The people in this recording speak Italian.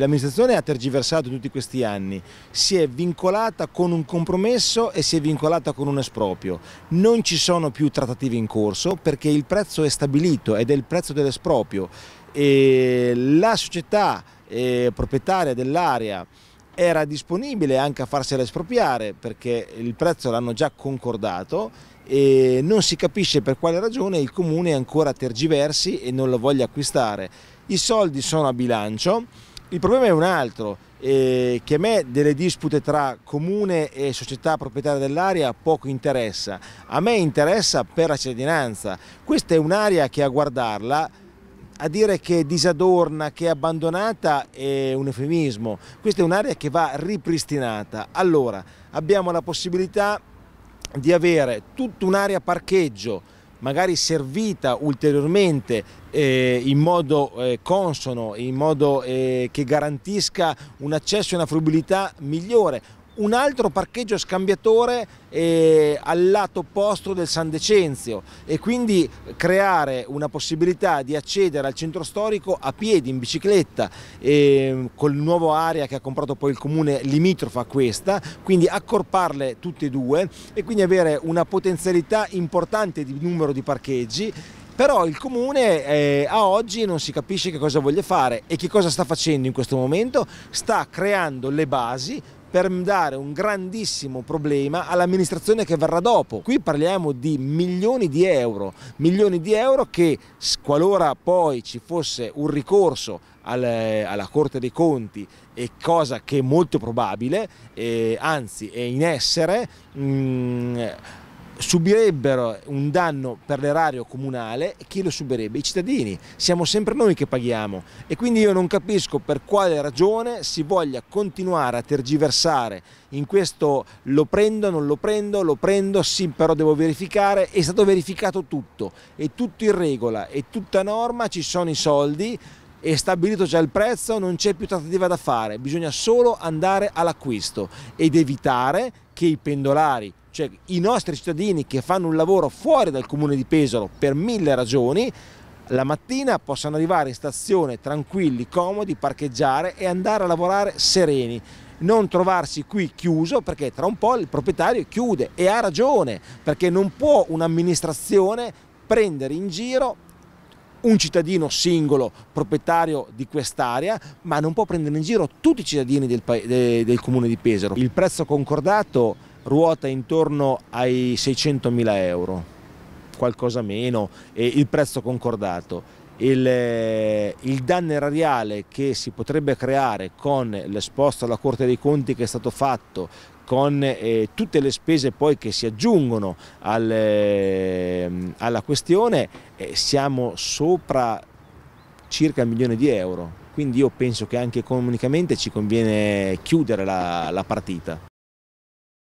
L'amministrazione ha tergiversato tutti questi anni, si è vincolata con un compromesso e si è vincolata con un esproprio. Non ci sono più trattative in corso perché il prezzo è stabilito ed è il prezzo dell'esproprio. la società eh, proprietaria dell'area era disponibile anche a farsela espropriare perché il prezzo l'hanno già concordato e non si capisce per quale ragione il comune è ancora tergiversi e non la voglia acquistare. I soldi sono a bilancio, il problema è un altro, eh, che a me delle dispute tra comune e società proprietaria dell'area poco interessa. A me interessa per la cittadinanza. Questa è un'area che a guardarla a dire che è disadorna, che è abbandonata è un eufemismo. Questa è un'area che va ripristinata. Allora, abbiamo la possibilità di avere tutta un'area parcheggio magari servita ulteriormente eh, in modo eh, consono, in modo eh, che garantisca un accesso e una fruibilità migliore un altro parcheggio scambiatore eh, al lato opposto del San Decenzio e quindi creare una possibilità di accedere al centro storico a piedi, in bicicletta, eh, col nuovo area che ha comprato poi il comune limitrofa a questa, quindi accorparle tutte e due e quindi avere una potenzialità importante di numero di parcheggi però il comune eh, a oggi non si capisce che cosa voglia fare e che cosa sta facendo in questo momento, sta creando le basi per dare un grandissimo problema all'amministrazione che verrà dopo. Qui parliamo di milioni di euro, milioni di euro che qualora poi ci fosse un ricorso alla Corte dei Conti e cosa che è molto probabile, eh, anzi è in essere, mh, mhmm, subirebbero un danno per l'erario comunale e chi lo subirebbe? I cittadini, siamo sempre noi che paghiamo e quindi io non capisco per quale ragione si voglia continuare a tergiversare in questo lo prendo, non lo prendo, lo prendo, sì però devo verificare, è stato verificato tutto, è tutto in regola, è tutta norma, ci sono i soldi, è stabilito già il prezzo, non c'è più trattativa da fare, bisogna solo andare all'acquisto ed evitare che i pendolari cioè i nostri cittadini che fanno un lavoro fuori dal comune di Pesaro per mille ragioni, la mattina possano arrivare in stazione tranquilli, comodi, parcheggiare e andare a lavorare sereni non trovarsi qui chiuso perché tra un po' il proprietario chiude e ha ragione perché non può un'amministrazione prendere in giro un cittadino singolo proprietario di quest'area ma non può prendere in giro tutti i cittadini del, del comune di Pesaro. Il prezzo concordato ruota intorno ai 600.000 euro, qualcosa meno, e il prezzo concordato. Il, eh, il, danno erariale che si potrebbe creare con l'esposto alla Corte dei Conti che è stato fatto, con eh, tutte le spese poi che si aggiungono al, eh, alla questione, eh, siamo sopra circa un milione di euro. Quindi io penso che anche economicamente ci conviene chiudere la, la partita.